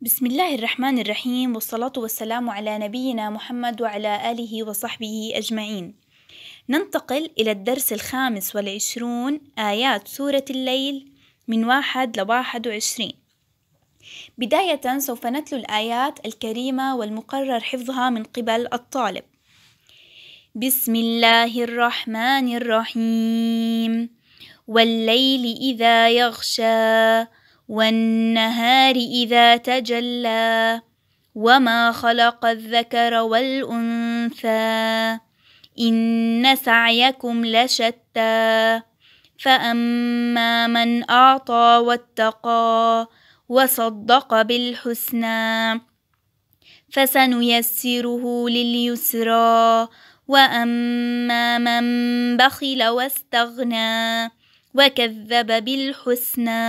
بسم الله الرحمن الرحيم والصلاة والسلام على نبينا محمد وعلى آله وصحبه أجمعين. ننتقل إلى الدرس الخامس والعشرون آيات سورة الليل من واحد لواحد وعشرين. بداية سوف نتلو الآيات الكريمة والمقرر حفظها من قبل الطالب. بسم الله الرحمن الرحيم والليل إذا يغشى والنهار إذا تجلى وما خلق الذكر والأنثى إن سعيكم لشتى فأما من أعطى واتقى وصدق بالحسنى فسنيسره لليسرى وأما من بخل واستغنى وكذب بالحسنى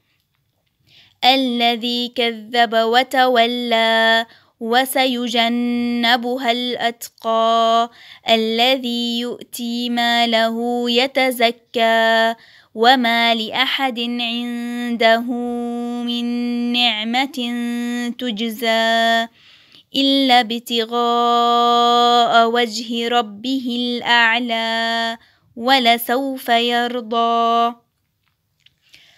الذي كذب وتولى وسيجنبها الاتقى الذي يؤتي ماله يتزكى وما لاحد عنده من نعمه تجزى الا ابتغاء وجه ربه الاعلى ولسوف يرضى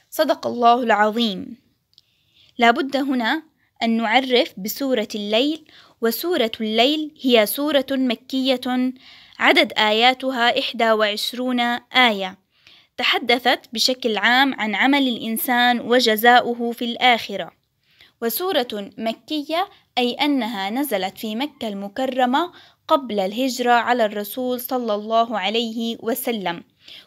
صدق الله العظيم لابد هنا أن نعرف بسورة الليل وسورة الليل هي سورة مكية عدد آياتها 21 آية تحدثت بشكل عام عن عمل الإنسان وجزاؤه في الآخرة وسورة مكية أي أنها نزلت في مكة المكرمة قبل الهجرة على الرسول صلى الله عليه وسلم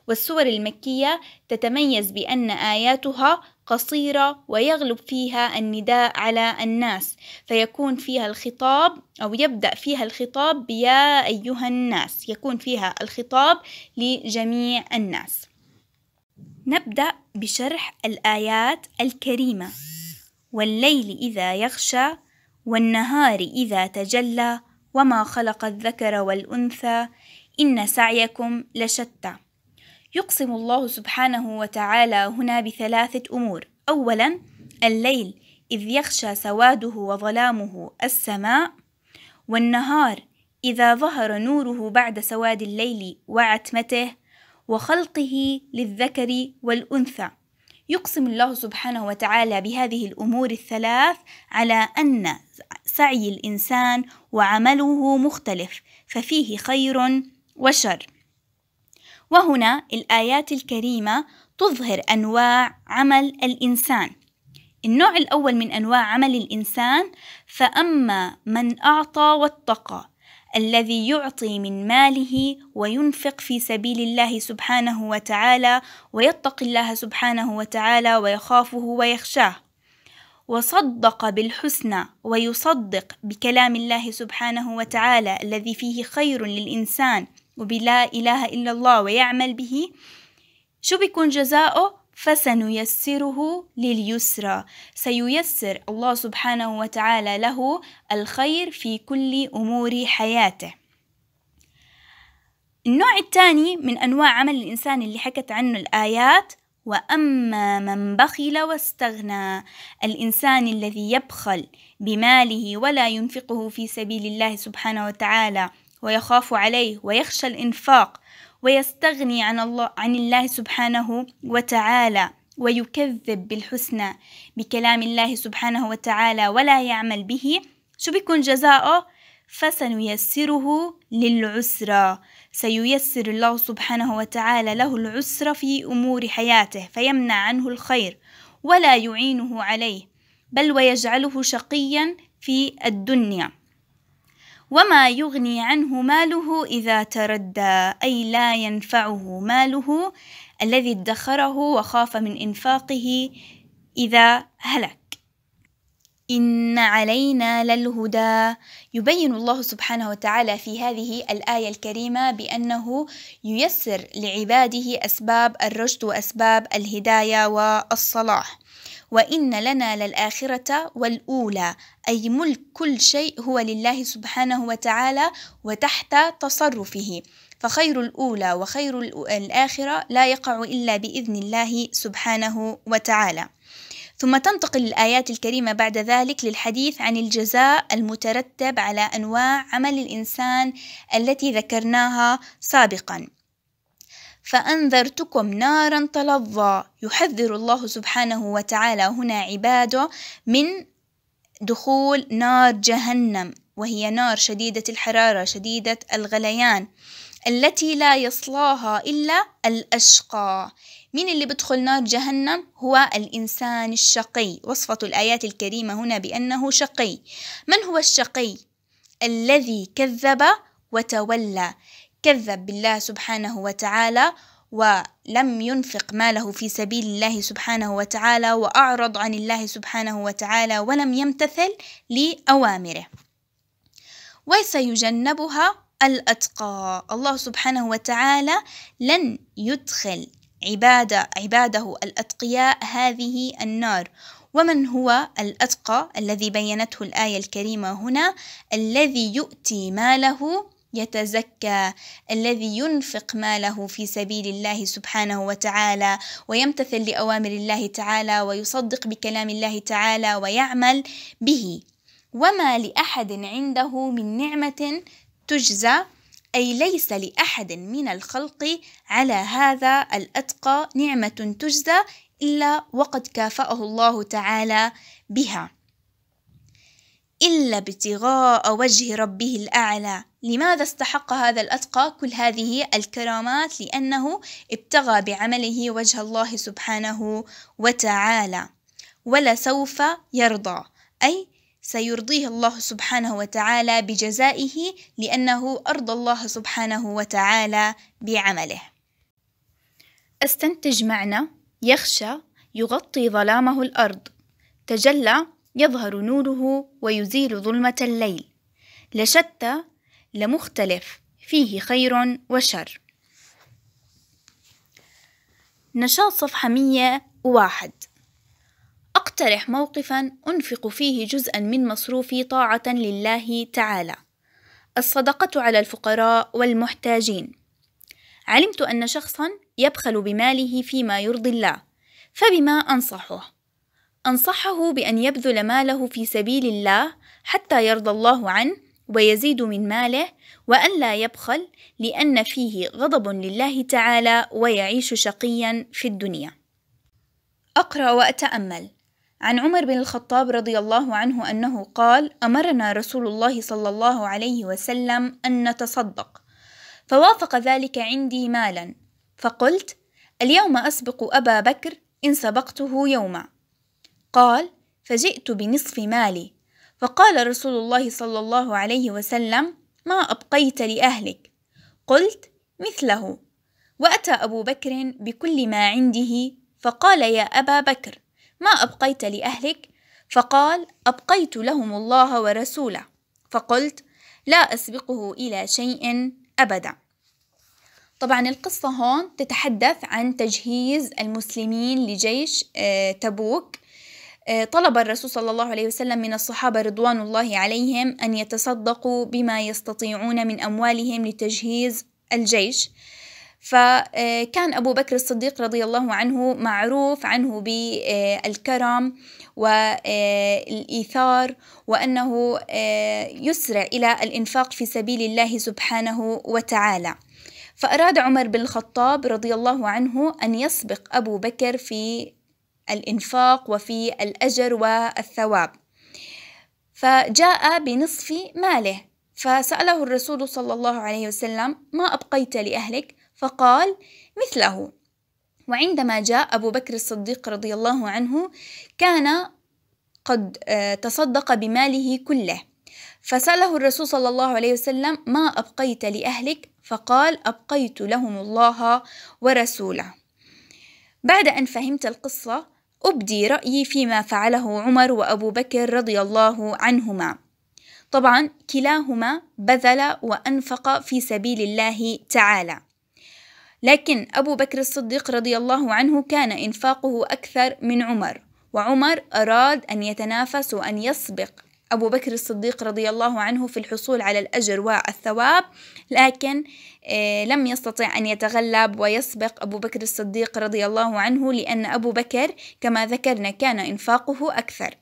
والسور المكية تتميز بأن آياتها قصيرة ويغلب فيها النداء على الناس فيكون فيها الخطاب أو يبدأ فيها الخطاب بيا أيها الناس يكون فيها الخطاب لجميع الناس نبدأ بشرح الآيات الكريمة والليل إذا يغشى والنهار إذا تجلى وما خلق الذكر والأنثى إن سعيكم لشتى يقسم الله سبحانه وتعالى هنا بثلاثة أمور أولا الليل إذ يخشى سواده وظلامه السماء والنهار إذا ظهر نوره بعد سواد الليل وعتمته وخلقه للذكر والأنثى يقسم الله سبحانه وتعالى بهذه الأمور الثلاث على أن سعي الإنسان وعمله مختلف ففيه خير وشر وهنا الآيات الكريمة تظهر أنواع عمل الإنسان النوع الأول من أنواع عمل الإنسان فأما من أعطى واتقى الذي يعطي من ماله وينفق في سبيل الله سبحانه وتعالى ويتقي الله سبحانه وتعالى ويخافه ويخشاه وصدق بالحسنى ويصدق بكلام الله سبحانه وتعالى الذي فيه خير للإنسان وبلا إله إلا الله ويعمل به شو بيكون جزاؤه فسنيسره لليسرى سييسر الله سبحانه وتعالى له الخير في كل أمور حياته النوع الثاني من أنواع عمل الإنسان اللي حكت عنه الآيات واما من بخل واستغنى الانسان الذي يبخل بماله ولا ينفقه في سبيل الله سبحانه وتعالى ويخاف عليه ويخشى الإنفاق ويستغني عن الله عن الله سبحانه وتعالى ويكذب بالحسنى بكلام الله سبحانه وتعالى ولا يعمل به شو بيكون جزاؤه فسنيسره للعسرى سييسر الله سبحانه وتعالى له العسر في امور حياته فيمنع عنه الخير ولا يعينه عليه بل ويجعله شقيا في الدنيا وما يغني عنه ماله إذا تردى أي لا ينفعه ماله الذي ادخره وخاف من إنفاقه إذا هلك إن علينا للهدى يبين الله سبحانه وتعالى في هذه الآية الكريمة بأنه ييسر لعباده أسباب الرشد وأسباب الهداية والصلاح وإن لنا للآخرة والأولى أي ملك كل شيء هو لله سبحانه وتعالى وتحت تصرفه فخير الأولى وخير الآخرة لا يقع إلا بإذن الله سبحانه وتعالى ثم تنتقل الآيات الكريمة بعد ذلك للحديث عن الجزاء المترتب على أنواع عمل الإنسان التي ذكرناها سابقاً فأنذرتكم نارا تلظى يحذر الله سبحانه وتعالى هنا عباده من دخول نار جهنم وهي نار شديدة الحرارة شديدة الغليان التي لا يصلاها إلا الأشقى مين اللي بدخل نار جهنم هو الإنسان الشقي وصفة الآيات الكريمة هنا بأنه شقي من هو الشقي الذي كذب وتولى كذب بالله سبحانه وتعالى ولم ينفق ماله في سبيل الله سبحانه وتعالى وأعرض عن الله سبحانه وتعالى ولم يمتثل لأوامره وسيجنبها الأتقى الله سبحانه وتعالى لن يدخل عبادة عباده الأتقياء هذه النار ومن هو الأتقى الذي بينته الآية الكريمة هنا الذي يؤتي ماله يتزكى الذي ينفق ماله في سبيل الله سبحانه وتعالى ويمتثل لاوامر الله تعالى ويصدق بكلام الله تعالى ويعمل به وما لاحد عنده من نعمه تجزى اي ليس لاحد من الخلق على هذا الاتقى نعمه تجزى الا وقد كافاه الله تعالى بها الا ابتغاء وجه ربه الاعلى لماذا استحق هذا الأتقى كل هذه الكرامات لأنه ابتغى بعمله وجه الله سبحانه وتعالى ولا سوف يرضى أي سيرضيه الله سبحانه وتعالى بجزائه لأنه أرضى الله سبحانه وتعالى بعمله استنتج معنى يخشى يغطي ظلامه الأرض تجلى يظهر نوره ويزيل ظلمة الليل لشتى لمختلف فيه خير وشر نشاط صفحة 101 أقترح موقفا أنفق فيه جزءا من مصروفي طاعة لله تعالى الصدقة على الفقراء والمحتاجين علمت أن شخصا يبخل بماله فيما يرضي الله فبما أنصحه أنصحه بأن يبذل ماله في سبيل الله حتى يرضى الله عنه ويزيد من ماله وأن لا يبخل لأن فيه غضب لله تعالى ويعيش شقيا في الدنيا أقرأ وأتأمل عن عمر بن الخطاب رضي الله عنه أنه قال أمرنا رسول الله صلى الله عليه وسلم أن نتصدق فوافق ذلك عندي مالا فقلت اليوم أسبق أبا بكر إن سبقته يوما قال فجئت بنصف مالي فقال رسول الله صلى الله عليه وسلم ما أبقيت لأهلك قلت مثله وأتى أبو بكر بكل ما عنده فقال يا أبا بكر ما أبقيت لأهلك فقال أبقيت لهم الله ورسوله فقلت لا أسبقه إلى شيء أبدا طبعا القصة هون تتحدث عن تجهيز المسلمين لجيش آه، تبوك آه، طلب الرسول صلى الله عليه وسلم من الصحابة رضوان الله عليهم أن يتصدقوا بما يستطيعون من أموالهم لتجهيز الجيش فكان أبو بكر الصديق رضي الله عنه معروف عنه بالكرم والإيثار وأنه آه، يسرع إلى الإنفاق في سبيل الله سبحانه وتعالى فأراد عمر بن الخطاب رضي الله عنه أن يسبق أبو بكر في الإنفاق وفي الأجر والثواب فجاء بنصف ماله فسأله الرسول صلى الله عليه وسلم ما أبقيت لأهلك فقال مثله وعندما جاء أبو بكر الصديق رضي الله عنه كان قد آه، تصدق بماله كله فسأله الرسول صلى الله عليه وسلم ما أبقيت لأهلك فقال أبقيت لهم الله ورسوله بعد أن فهمت القصة أبدي رأيي فيما فعله عمر وأبو بكر رضي الله عنهما طبعا كلاهما بذل وأنفق في سبيل الله تعالى لكن أبو بكر الصديق رضي الله عنه كان إنفاقه أكثر من عمر وعمر أراد أن يتنافس وأن يسبق أبو بكر الصديق رضي الله عنه في الحصول على الأجر والثواب لكن آه، لم يستطع أن يتغلب ويسبق أبو بكر الصديق رضي الله عنه لأن أبو بكر كما ذكرنا كان إنفاقه أكثر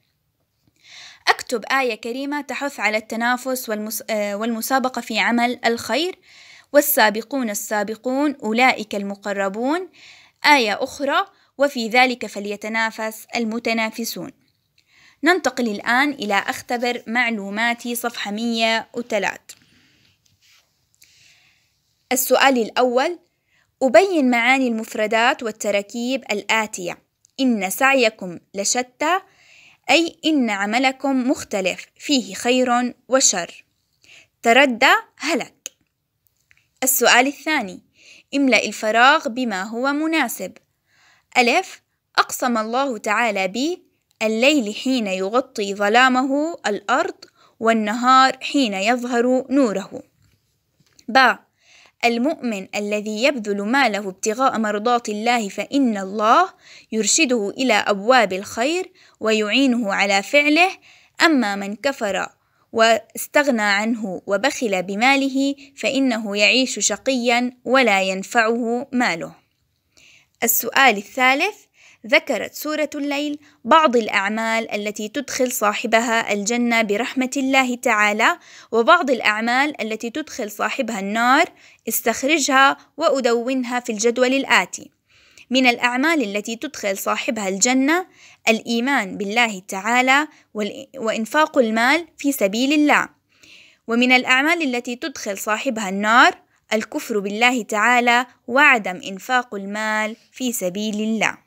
أكتب آية كريمة تحث على التنافس آه، والمسابقة في عمل الخير والسابقون السابقون أولئك المقربون آية أخرى وفي ذلك فليتنافس المتنافسون ننتقل الآن إلى أختبر معلوماتي صفحة 103 السؤال الأول أبين معاني المفردات والتراكيب الآتية إن سعيكم لشتى أي إن عملكم مختلف فيه خير وشر تردى هلك السؤال الثاني املأ الفراغ بما هو مناسب ألف أقسم الله تعالى بي الليل حين يغطي ظلامه الأرض والنهار حين يظهر نوره باء المؤمن الذي يبذل ماله ابتغاء مرضات الله فإن الله يرشده إلى أبواب الخير ويعينه على فعله أما من كفر واستغنى عنه وبخل بماله فإنه يعيش شقيا ولا ينفعه ماله السؤال الثالث ذكرت سورة الليل بعض الأعمال التي تدخل صاحبها الجنة برحمة الله تعالى وبعض الأعمال التي تدخل صاحبها النار استخرجها وأدونها في الجدول الآتي من الأعمال التي تدخل صاحبها الجنة الإيمان بالله تعالى وإنفاق المال في سبيل الله ومن الأعمال التي تدخل صاحبها النار الكفر بالله تعالى وعدم إنفاق المال في سبيل الله